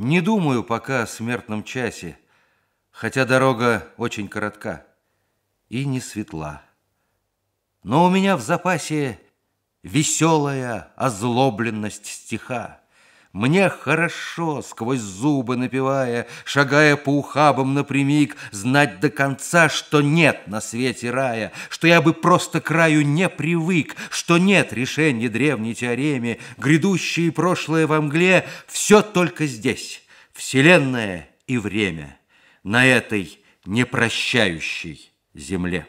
Не думаю пока о смертном часе, хотя дорога очень коротка и не светла. Но у меня в запасе веселая озлобленность стиха. Мне хорошо, сквозь зубы напевая, Шагая по ухабам напрямик, Знать до конца, что нет на свете рая, Что я бы просто к краю не привык, Что нет решения древней теореме, Грядущее и прошлое во мгле, Все только здесь, вселенная и время, На этой непрощающей земле.